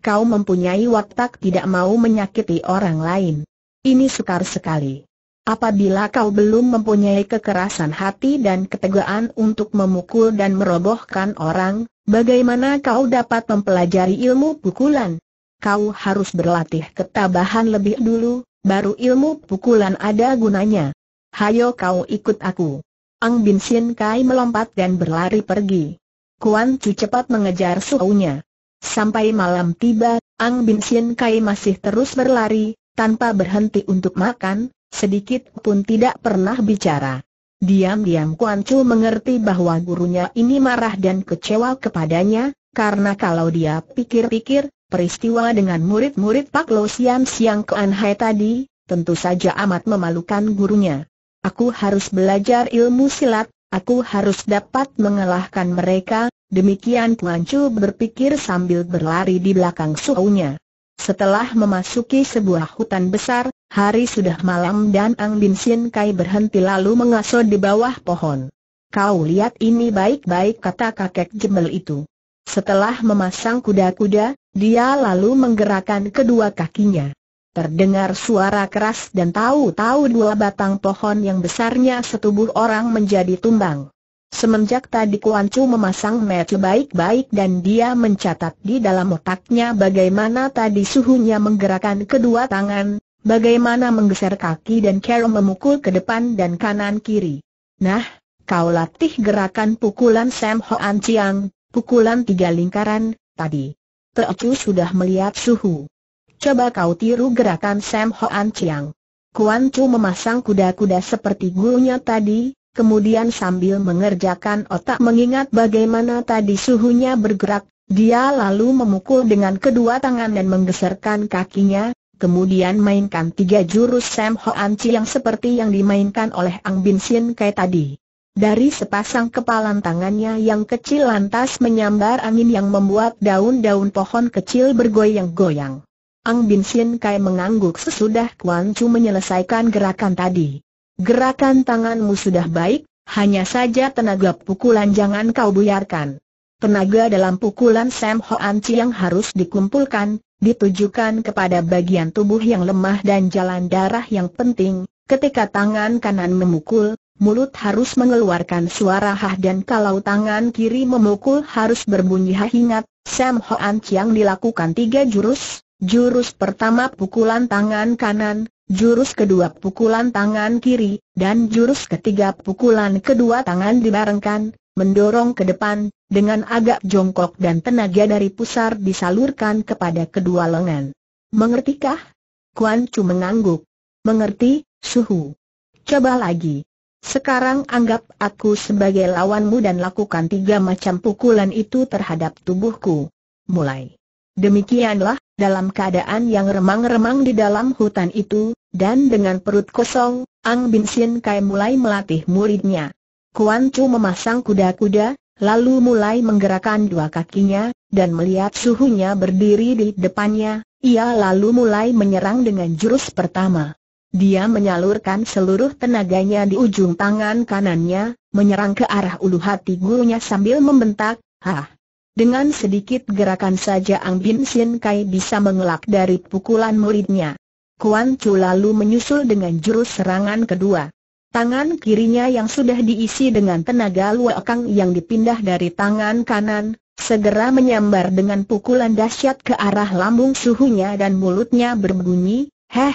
Kau mempunyai watak tidak mau menyakiti orang lain. Ini sukar sekali. Apabila kau belum mempunyai kekerasan hati dan ketegaan untuk memukul dan merobohkan orang, bagaimana kau dapat mempelajari ilmu pukulan? Kau harus berlatih ketabahan lebih dulu, baru ilmu pukulan ada gunanya. Hayo kau ikut aku. Ang Bin Sin Kai melompat dan berlari pergi. Kuan Chu cepat mengejar suhunya. Sampai malam tiba, Ang Bin Sin Kai masih terus berlari, tanpa berhenti untuk makan, sedikit pun tidak pernah bicara. Diam-diam Kuan Chu mengerti bahwa gurunya ini marah dan kecewa kepadanya, karena kalau dia pikir-pikir, peristiwa dengan murid-murid Pak Lo Sian Siang Kuan Hai tadi, tentu saja amat memalukan gurunya. Aku harus belajar ilmu silat, aku harus dapat mengalahkan mereka, demikian Kuan Chu berpikir sambil berlari di belakang suhunya. Setelah memasuki sebuah hutan besar, hari sudah malam dan Ang Bin Sin Kai berhenti lalu mengaso di bawah pohon. Kau lihat ini baik-baik kata kakek jembel itu. Setelah memasang kuda-kuda, dia lalu menggerakkan kedua kakinya. Terdengar suara keras dan tahu-tahu dua batang pohon yang besarnya setubuh orang menjadi tumbang. Semenjak tadi Kuan Chu memasang mata baik-baik dan dia mencatat di dalam otaknya bagaimana tadi suhunya menggerakkan kedua tangan, bagaimana menggeser kaki dan Carol memukul ke depan dan kanan-kiri. Nah, kau latih gerakan pukulan Sam An Chiang, pukulan tiga lingkaran, tadi. Chu sudah melihat suhu. Coba kau tiru gerakan Sam An Chiang. Kuan Chu memasang kuda-kuda seperti gurunya tadi, kemudian sambil mengerjakan otak mengingat bagaimana tadi suhunya bergerak, dia lalu memukul dengan kedua tangan dan menggeserkan kakinya, kemudian mainkan tiga jurus Sam Hoan Chi yang seperti yang dimainkan oleh Ang Bin Sin Kai tadi. Dari sepasang kepalan tangannya yang kecil lantas menyambar angin yang membuat daun-daun pohon kecil bergoyang-goyang. Ang Bin Sin Kai mengangguk sesudah Kuan Chu menyelesaikan gerakan tadi. Gerakan tanganmu sudah baik, hanya saja tenaga pukulan jangan kau buyarkan. Tenaga dalam pukulan Sam Hoan yang harus dikumpulkan, ditujukan kepada bagian tubuh yang lemah dan jalan darah yang penting, ketika tangan kanan memukul, mulut harus mengeluarkan suara hah dan kalau tangan kiri memukul harus berbunyi hah ingat, Sam Hoan Chiang dilakukan tiga jurus, jurus pertama pukulan tangan kanan, jurus kedua pukulan tangan kiri, dan jurus ketiga pukulan kedua tangan dibarengkan, mendorong ke depan, dengan agak jongkok dan tenaga dari pusar disalurkan kepada kedua lengan. Mengertikah? Kuan Chu mengangguk. Mengerti, Suhu. Coba lagi. Sekarang anggap aku sebagai lawanmu dan lakukan tiga macam pukulan itu terhadap tubuhku. Mulai. Demikianlah, dalam keadaan yang remang-remang di dalam hutan itu, dan dengan perut kosong, Ang Bin Sin Kai mulai melatih muridnya. Kuan Chu memasang kuda-kuda, lalu mulai menggerakkan dua kakinya, dan melihat suhunya berdiri di depannya, ia lalu mulai menyerang dengan jurus pertama. Dia menyalurkan seluruh tenaganya di ujung tangan kanannya, menyerang ke arah ulu hati gurunya sambil membentak, Hah, dengan sedikit gerakan saja Ang Bin Sin Kai bisa mengelak dari pukulan muridnya. Kuan Chu lalu menyusul dengan jurus serangan kedua. Tangan kirinya yang sudah diisi dengan tenaga luakang yang dipindah dari tangan kanan, segera menyambar dengan pukulan dahsyat ke arah lambung suhunya dan mulutnya berbunyi, Heh!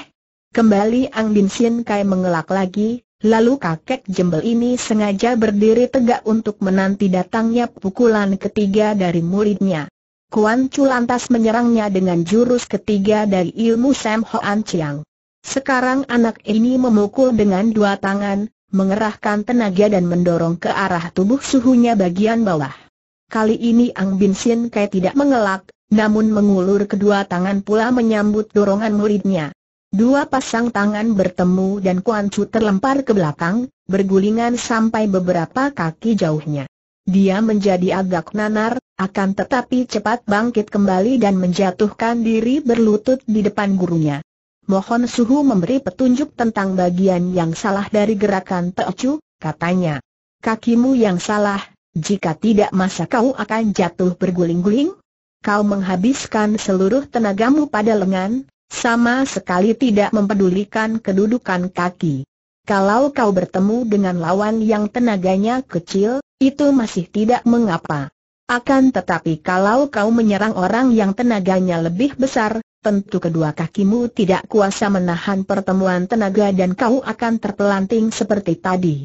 Kembali Ang Bin Sin Kai mengelak lagi, Lalu kakek jembel ini sengaja berdiri tegak untuk menanti datangnya pukulan ketiga dari muridnya. Kuan Chu lantas menyerangnya dengan jurus ketiga dari ilmu Sam Hoan Chiang. Sekarang anak ini memukul dengan dua tangan, mengerahkan tenaga dan mendorong ke arah tubuh suhunya bagian bawah. Kali ini Ang Bin Sin Kai tidak mengelak, namun mengulur kedua tangan pula menyambut dorongan muridnya. Dua pasang tangan bertemu dan Kuan Chu terlempar ke belakang, bergulingan sampai beberapa kaki jauhnya. Dia menjadi agak nanar, akan tetapi cepat bangkit kembali dan menjatuhkan diri berlutut di depan gurunya. Mohon suhu memberi petunjuk tentang bagian yang salah dari gerakan Teochu, katanya. Kakimu yang salah, jika tidak masa kau akan jatuh berguling-guling? Kau menghabiskan seluruh tenagamu pada lengan, sama sekali tidak mempedulikan kedudukan kaki. Kalau kau bertemu dengan lawan yang tenaganya kecil, itu masih tidak mengapa. Akan tetapi kalau kau menyerang orang yang tenaganya lebih besar, tentu kedua kakimu tidak kuasa menahan pertemuan tenaga dan kau akan terpelanting seperti tadi.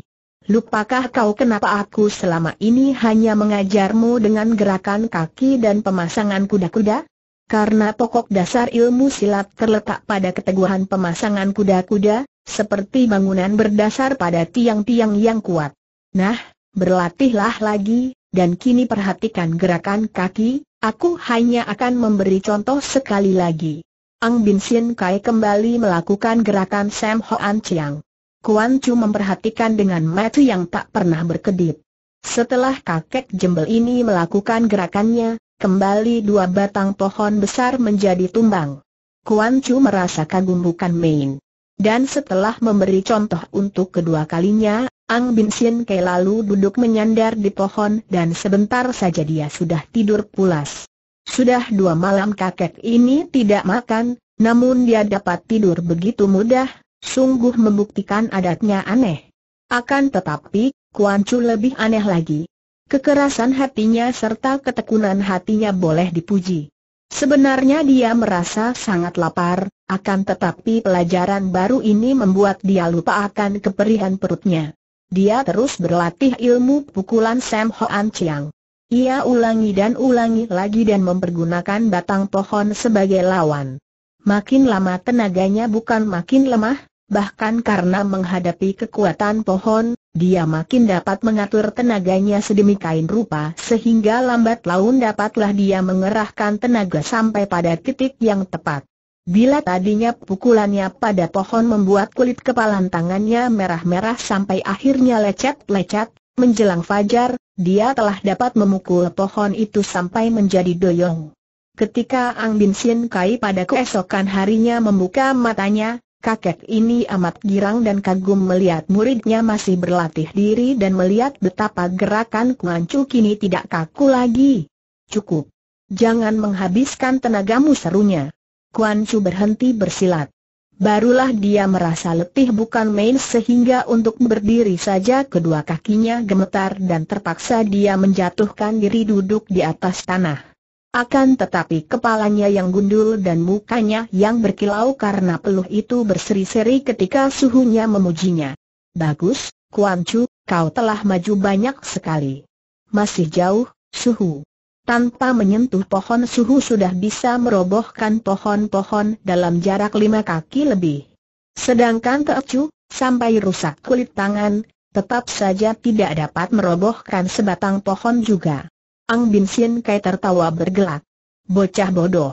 Lupakah kau kenapa aku selama ini hanya mengajarmu dengan gerakan kaki dan pemasangan kuda-kuda? Karena pokok dasar ilmu silat terletak pada keteguhan pemasangan kuda-kuda, seperti bangunan berdasar pada tiang-tiang yang kuat. Nah, berlatihlah lagi, dan kini perhatikan gerakan kaki, aku hanya akan memberi contoh sekali lagi. Ang Bin Sin Kai kembali melakukan gerakan Sam Hoan Chiang. Kuan Chu memperhatikan dengan mata yang tak pernah berkedip. Setelah kakek jembel ini melakukan gerakannya, kembali dua batang pohon besar menjadi tumbang. Kuan Chu merasa kagum bukan main. Dan setelah memberi contoh untuk kedua kalinya, Ang Bin Sien Kei lalu duduk menyandar di pohon dan sebentar saja dia sudah tidur pulas. Sudah dua malam kakek ini tidak makan, namun dia dapat tidur begitu mudah, sungguh membuktikan adatnya aneh. Akan tetapi, Kuan Chu lebih aneh lagi. Kekerasan hatinya serta ketekunan hatinya boleh dipuji. Sebenarnya dia merasa sangat lapar, akan tetapi pelajaran baru ini membuat dia lupa akan keperihan perutnya. Dia terus berlatih ilmu pukulan Sam Hoan Chiang. Ia ulangi dan ulangi lagi dan mempergunakan batang pohon sebagai lawan. Makin lama tenaganya bukan makin lemah, bahkan karena menghadapi kekuatan pohon, dia makin dapat mengatur tenaganya sedemikian rupa sehingga lambat laun dapatlah dia mengerahkan tenaga sampai pada titik yang tepat. Bila tadinya pukulannya pada pohon membuat kulit kepalan tangannya merah-merah sampai akhirnya lecet-lecet, menjelang fajar, dia telah dapat memukul pohon itu sampai menjadi doyong. Ketika Ang Bin Sin Kai pada keesokan harinya membuka matanya, Kakek ini amat girang dan kagum melihat muridnya masih berlatih diri dan melihat betapa gerakan Kuancu kini tidak kaku lagi. Cukup. Jangan menghabiskan tenagamu serunya. Chu berhenti bersilat. Barulah dia merasa letih bukan main sehingga untuk berdiri saja kedua kakinya gemetar dan terpaksa dia menjatuhkan diri duduk di atas tanah. Akan tetapi kepalanya yang gundul dan mukanya yang berkilau karena peluh itu berseri-seri ketika suhunya memujinya. Bagus, Kuan Chu, kau telah maju banyak sekali. Masih jauh, suhu. Tanpa menyentuh pohon suhu sudah bisa merobohkan pohon-pohon dalam jarak lima kaki lebih. Sedangkan Teocu, sampai rusak kulit tangan, tetap saja tidak dapat merobohkan sebatang pohon juga. Ang Bin Sien Kai tertawa bergelak. Bocah bodoh.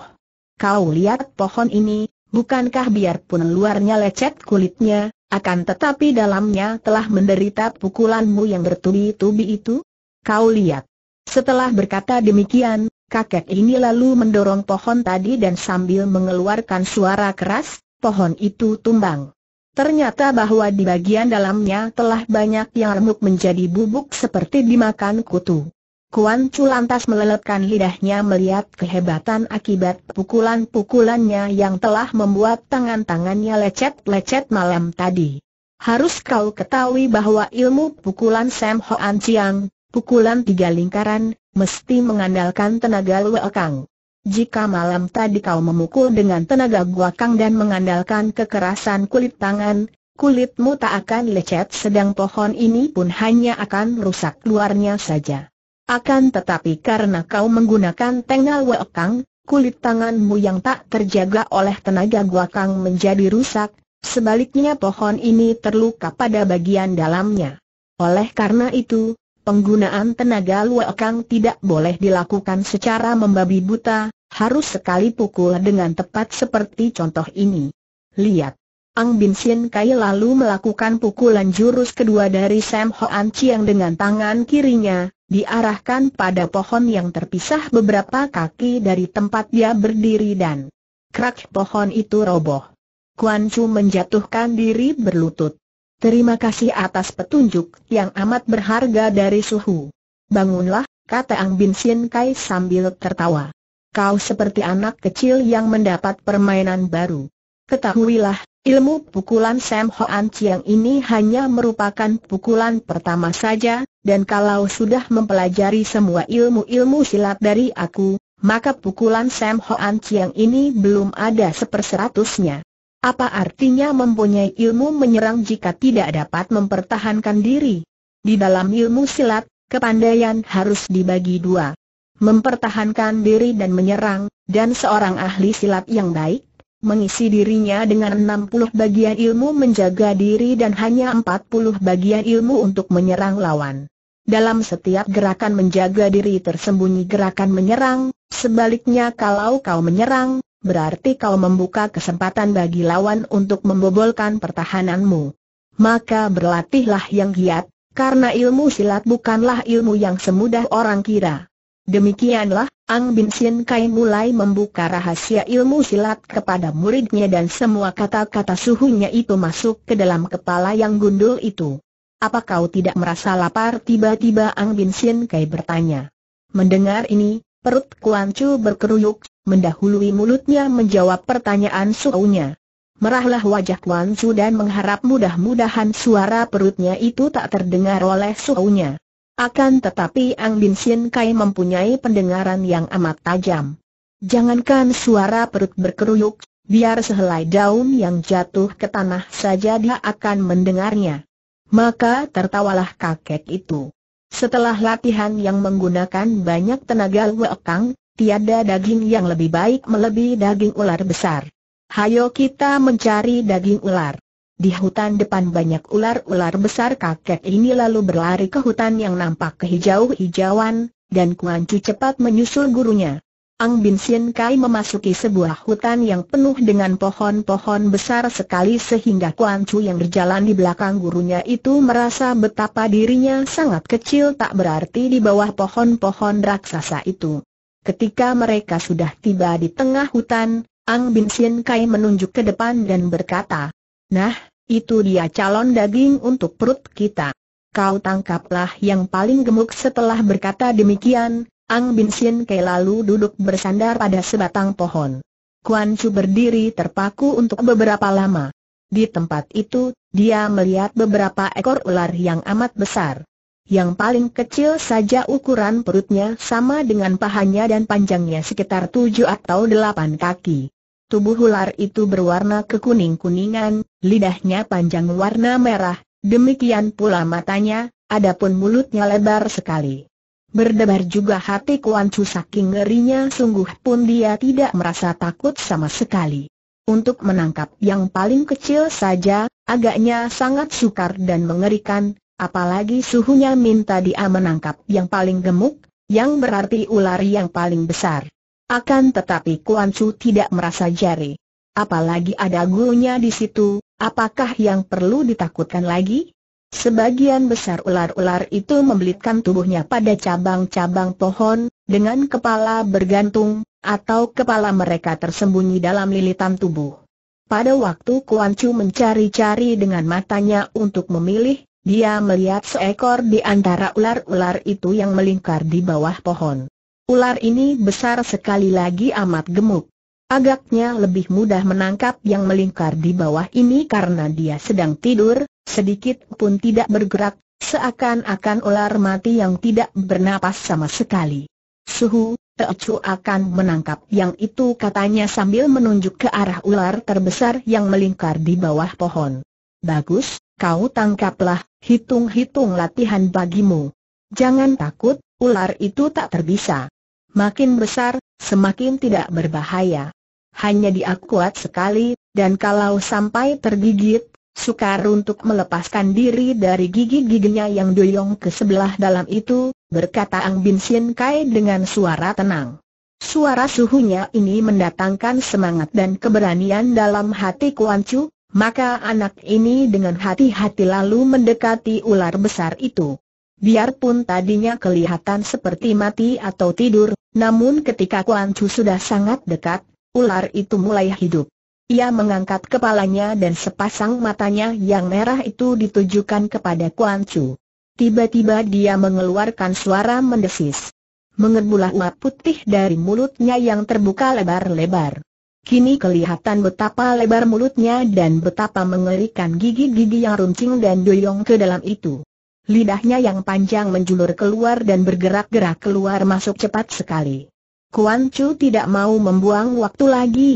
Kau lihat pohon ini, bukankah biarpun luarnya lecet kulitnya, akan tetapi dalamnya telah menderita pukulanmu yang bertubi-tubi itu? Kau lihat. Setelah berkata demikian, kakek ini lalu mendorong pohon tadi dan sambil mengeluarkan suara keras, pohon itu tumbang. Ternyata bahwa di bagian dalamnya telah banyak yang remuk menjadi bubuk seperti dimakan kutu. Kuan Chu lantas melelepkan lidahnya melihat kehebatan akibat pukulan-pukulannya yang telah membuat tangan-tangannya lecet-lecet malam tadi. Harus kau ketahui bahwa ilmu pukulan Sam Hoan Chiang, pukulan tiga lingkaran, mesti mengandalkan tenaga kang. Jika malam tadi kau memukul dengan tenaga gua kang dan mengandalkan kekerasan kulit tangan, kulitmu tak akan lecet sedang pohon ini pun hanya akan rusak luarnya saja. Akan tetapi karena kau menggunakan tengal wekang, kulit tanganmu yang tak terjaga oleh tenaga guakang menjadi rusak, sebaliknya pohon ini terluka pada bagian dalamnya. Oleh karena itu, penggunaan tenaga wekang tidak boleh dilakukan secara membabi buta, harus sekali pukul dengan tepat seperti contoh ini. Lihat. Ang Bin Sien Kai lalu melakukan pukulan jurus kedua dari Sam Hoan Chiang dengan tangan kirinya, diarahkan pada pohon yang terpisah beberapa kaki dari tempat dia berdiri dan krak pohon itu roboh. Kuan Chu menjatuhkan diri berlutut. Terima kasih atas petunjuk yang amat berharga dari suhu. Bangunlah, kata Ang Bin Sien Kai sambil tertawa. Kau seperti anak kecil yang mendapat permainan baru. Ketahuilah, ilmu pukulan Sam Hoan Chiang ini hanya merupakan pukulan pertama saja, dan kalau sudah mempelajari semua ilmu-ilmu silat dari aku, maka pukulan Sam Hoan Chiang ini belum ada seperseratusnya. Apa artinya mempunyai ilmu menyerang jika tidak dapat mempertahankan diri? Di dalam ilmu silat, kepandaian harus dibagi dua. Mempertahankan diri dan menyerang, dan seorang ahli silat yang baik, mengisi dirinya dengan 60 bagian ilmu menjaga diri dan hanya 40 bagian ilmu untuk menyerang lawan. Dalam setiap gerakan menjaga diri tersembunyi gerakan menyerang, sebaliknya kalau kau menyerang, berarti kau membuka kesempatan bagi lawan untuk membobolkan pertahananmu. Maka berlatihlah yang giat, karena ilmu silat bukanlah ilmu yang semudah orang kira. Demikianlah, Ang Bin Sin Kai mulai membuka rahasia ilmu silat kepada muridnya dan semua kata-kata suhunya itu masuk ke dalam kepala yang gundul itu. Apa kau tidak merasa lapar? Tiba-tiba Ang Bin Sin Kai bertanya. Mendengar ini, perut Kuan Chu berkeruyuk, mendahului mulutnya menjawab pertanyaan suhunya. Merahlah wajah Kuan Chu dan mengharap mudah-mudahan suara perutnya itu tak terdengar oleh suhunya. Akan tetapi Ang Bin Sin Kai mempunyai pendengaran yang amat tajam. Jangankan suara perut berkeruyuk, biar sehelai daun yang jatuh ke tanah saja dia akan mendengarnya. Maka tertawalah kakek itu. Setelah latihan yang menggunakan banyak tenaga wekang, tiada daging yang lebih baik melebihi daging ular besar. Hayo kita mencari daging ular. Di hutan depan banyak ular-ular besar kakek ini lalu berlari ke hutan yang nampak kehijau-hijauan, dan Kuan Chu cepat menyusul gurunya. Ang Bin Sien Kai memasuki sebuah hutan yang penuh dengan pohon-pohon besar sekali sehingga Kuan Chu yang berjalan di belakang gurunya itu merasa betapa dirinya sangat kecil tak berarti di bawah pohon-pohon raksasa itu. Ketika mereka sudah tiba di tengah hutan, Ang Bin Sien Kai menunjuk ke depan dan berkata, Nah, itu dia calon daging untuk perut kita. Kau tangkaplah yang paling gemuk setelah berkata demikian, Ang Bin Sien Kei lalu duduk bersandar pada sebatang pohon. Kuan Chu berdiri terpaku untuk beberapa lama. Di tempat itu, dia melihat beberapa ekor ular yang amat besar. Yang paling kecil saja ukuran perutnya sama dengan pahanya dan panjangnya sekitar tujuh atau delapan kaki. Tubuh ular itu berwarna kekuning-kuningan, lidahnya panjang warna merah, demikian pula matanya, adapun mulutnya lebar sekali. Berdebar juga hati Kuan Chu saking ngerinya sungguh pun dia tidak merasa takut sama sekali. Untuk menangkap yang paling kecil saja, agaknya sangat sukar dan mengerikan, apalagi suhunya minta dia menangkap yang paling gemuk, yang berarti ular yang paling besar. Akan tetapi Kuan Chu tidak merasa jari. Apalagi ada gurunya di situ, apakah yang perlu ditakutkan lagi? Sebagian besar ular-ular itu membelitkan tubuhnya pada cabang-cabang pohon, dengan kepala bergantung, atau kepala mereka tersembunyi dalam lilitan tubuh. Pada waktu Kuan Chu mencari-cari dengan matanya untuk memilih, dia melihat seekor di antara ular-ular itu yang melingkar di bawah pohon. Ular ini besar sekali lagi amat gemuk. Agaknya lebih mudah menangkap yang melingkar di bawah ini karena dia sedang tidur, sedikit pun tidak bergerak, seakan-akan ular mati yang tidak bernapas sama sekali. Suhu, Teocu akan menangkap yang itu katanya sambil menunjuk ke arah ular terbesar yang melingkar di bawah pohon. Bagus, kau tangkaplah, hitung-hitung latihan bagimu. Jangan takut, ular itu tak terbisa makin besar, semakin tidak berbahaya. Hanya dia kuat sekali, dan kalau sampai tergigit, sukar untuk melepaskan diri dari gigi-giginya yang doyong ke sebelah dalam itu, berkata Ang Bin Sien Kai dengan suara tenang. Suara suhunya ini mendatangkan semangat dan keberanian dalam hati Kuan Chu, maka anak ini dengan hati-hati lalu mendekati ular besar itu. Biarpun tadinya kelihatan seperti mati atau tidur, namun ketika Kuan Chu sudah sangat dekat, ular itu mulai hidup. Ia mengangkat kepalanya dan sepasang matanya yang merah itu ditujukan kepada Kuan Chu. Tiba-tiba dia mengeluarkan suara mendesis. Mengerbulah uap putih dari mulutnya yang terbuka lebar-lebar. Kini kelihatan betapa lebar mulutnya dan betapa mengerikan gigi-gigi yang runcing dan doyong ke dalam itu. Lidahnya yang panjang menjulur keluar dan bergerak-gerak keluar masuk cepat sekali. Kuan Chu tidak mau membuang waktu lagi.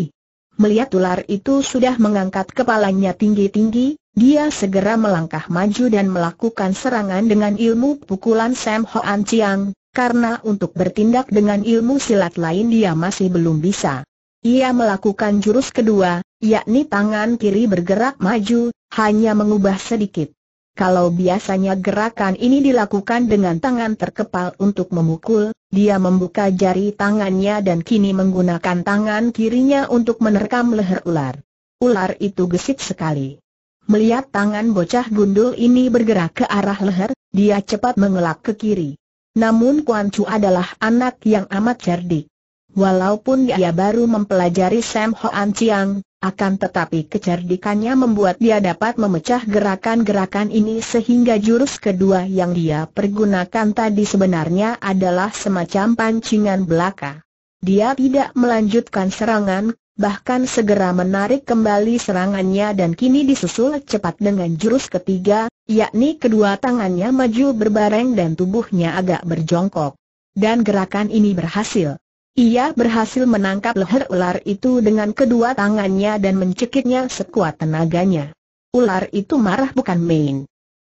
Melihat ular itu sudah mengangkat kepalanya tinggi-tinggi, dia segera melangkah maju dan melakukan serangan dengan ilmu pukulan Sam Hoan Chiang, karena untuk bertindak dengan ilmu silat lain dia masih belum bisa. Ia melakukan jurus kedua, yakni tangan kiri bergerak maju, hanya mengubah sedikit kalau biasanya gerakan ini dilakukan dengan tangan terkepal untuk memukul, dia membuka jari tangannya dan kini menggunakan tangan kirinya untuk menerkam leher ular. Ular itu gesit sekali. Melihat tangan bocah gundul ini bergerak ke arah leher, dia cepat mengelak ke kiri. Namun Kuan Chu adalah anak yang amat cerdik. Walaupun dia baru mempelajari Sam Hoan Chiang, akan tetapi kecerdikannya membuat dia dapat memecah gerakan-gerakan ini sehingga jurus kedua yang dia pergunakan tadi sebenarnya adalah semacam pancingan belaka. Dia tidak melanjutkan serangan, bahkan segera menarik kembali serangannya dan kini disusul cepat dengan jurus ketiga, yakni kedua tangannya maju berbareng dan tubuhnya agak berjongkok. Dan gerakan ini berhasil. Ia berhasil menangkap leher ular itu dengan kedua tangannya dan mencekiknya sekuat tenaganya. Ular itu marah bukan main.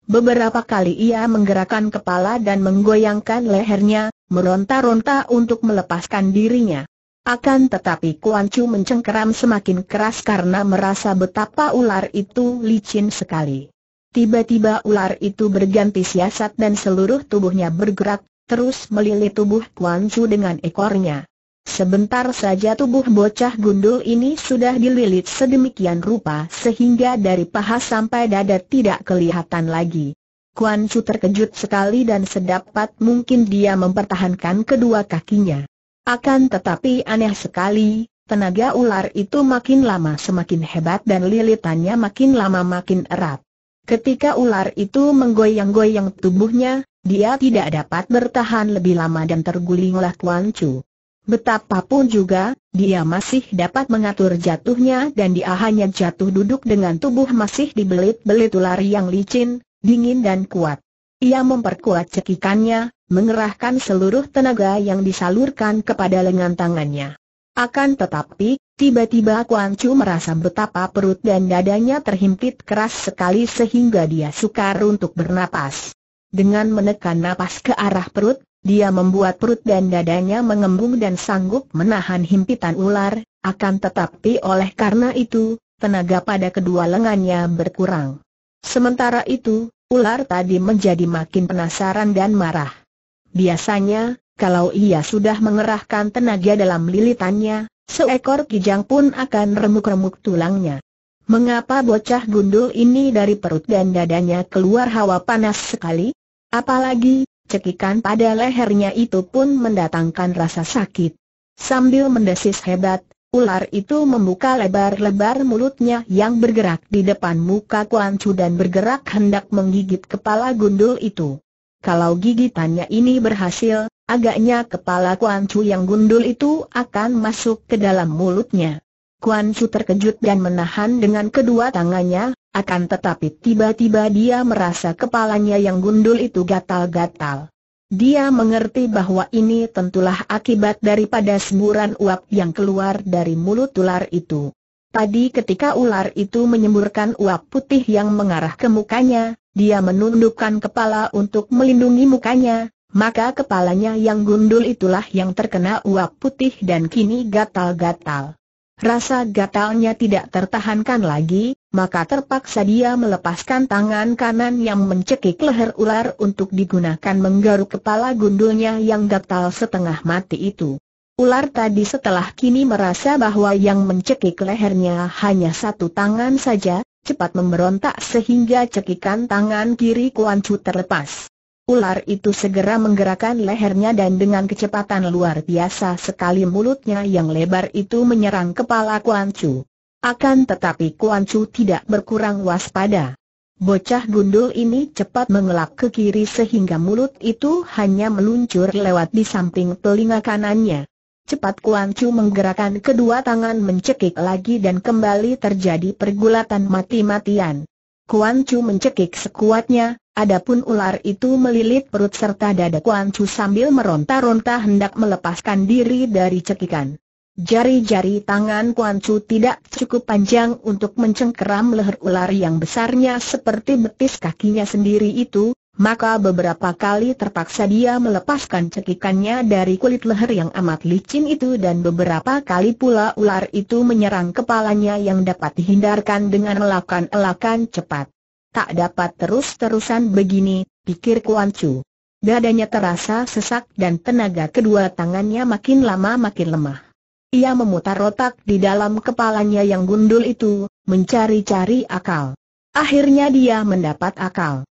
Beberapa kali ia menggerakkan kepala dan menggoyangkan lehernya, meronta-ronta untuk melepaskan dirinya. Akan tetapi Kuan Chu mencengkeram semakin keras karena merasa betapa ular itu licin sekali. Tiba-tiba ular itu berganti siasat dan seluruh tubuhnya bergerak, terus melilit tubuh Kuan Chu dengan ekornya. Sebentar saja tubuh bocah gundul ini sudah dililit sedemikian rupa sehingga dari paha sampai dada tidak kelihatan lagi. Kuan Chu terkejut sekali dan sedapat mungkin dia mempertahankan kedua kakinya. Akan tetapi aneh sekali, tenaga ular itu makin lama semakin hebat dan lilitannya makin lama makin erat. Ketika ular itu menggoyang-goyang tubuhnya, dia tidak dapat bertahan lebih lama dan tergulinglah Kuan Chu. Betapapun juga, dia masih dapat mengatur jatuhnya dan dia hanya jatuh duduk dengan tubuh masih dibelit-belit ular yang licin, dingin dan kuat. Ia memperkuat cekikannya, mengerahkan seluruh tenaga yang disalurkan kepada lengan tangannya. Akan tetapi, tiba-tiba Kuan Chu merasa betapa perut dan dadanya terhimpit keras sekali sehingga dia sukar untuk bernapas. Dengan menekan napas ke arah perut, dia membuat perut dan dadanya mengembung dan sanggup menahan himpitan ular, akan tetapi oleh karena itu, tenaga pada kedua lengannya berkurang. Sementara itu, ular tadi menjadi makin penasaran dan marah. Biasanya, kalau ia sudah mengerahkan tenaga dalam lilitannya, seekor kijang pun akan remuk-remuk tulangnya. Mengapa bocah gundul ini dari perut dan dadanya keluar hawa panas sekali? Apalagi, cekikan pada lehernya itu pun mendatangkan rasa sakit. Sambil mendesis hebat, ular itu membuka lebar-lebar mulutnya yang bergerak di depan muka Kuan Chu dan bergerak hendak menggigit kepala gundul itu. Kalau gigitannya ini berhasil, agaknya kepala Kuan Chu yang gundul itu akan masuk ke dalam mulutnya. Kuan Chu terkejut dan menahan dengan kedua tangannya, akan tetapi tiba-tiba dia merasa kepalanya yang gundul itu gatal-gatal. Dia mengerti bahwa ini tentulah akibat daripada semburan uap yang keluar dari mulut ular itu. Tadi ketika ular itu menyemburkan uap putih yang mengarah ke mukanya, dia menundukkan kepala untuk melindungi mukanya, maka kepalanya yang gundul itulah yang terkena uap putih dan kini gatal-gatal. Rasa gatalnya tidak tertahankan lagi, maka terpaksa dia melepaskan tangan kanan yang mencekik leher ular untuk digunakan menggaruk kepala gundulnya yang gatal setengah mati itu. Ular tadi setelah kini merasa bahwa yang mencekik lehernya hanya satu tangan saja, cepat memberontak sehingga cekikan tangan kiri Kuan terlepas. Ular itu segera menggerakkan lehernya dan dengan kecepatan luar biasa sekali mulutnya yang lebar itu menyerang kepala Kuan Chu. Akan tetapi Kuan Chu tidak berkurang waspada. Bocah gundul ini cepat mengelak ke kiri sehingga mulut itu hanya meluncur lewat di samping telinga kanannya. Cepat Kuan Chu menggerakkan kedua tangan mencekik lagi dan kembali terjadi pergulatan mati-matian. Kuan Chu mencekik sekuatnya, adapun ular itu melilit perut serta dada Kuan Chu sambil meronta-ronta hendak melepaskan diri dari cekikan. Jari-jari tangan Kuan Chu tidak cukup panjang untuk mencengkeram leher ular yang besarnya seperti betis kakinya sendiri itu, maka beberapa kali terpaksa dia melepaskan cekikannya dari kulit leher yang amat licin itu dan beberapa kali pula ular itu menyerang kepalanya yang dapat dihindarkan dengan elakan-elakan cepat. Tak dapat terus-terusan begini, pikir Kuan Chu. Dadanya terasa sesak dan tenaga kedua tangannya makin lama makin lemah. Ia memutar otak di dalam kepalanya yang gundul itu, mencari-cari akal. Akhirnya dia mendapat akal.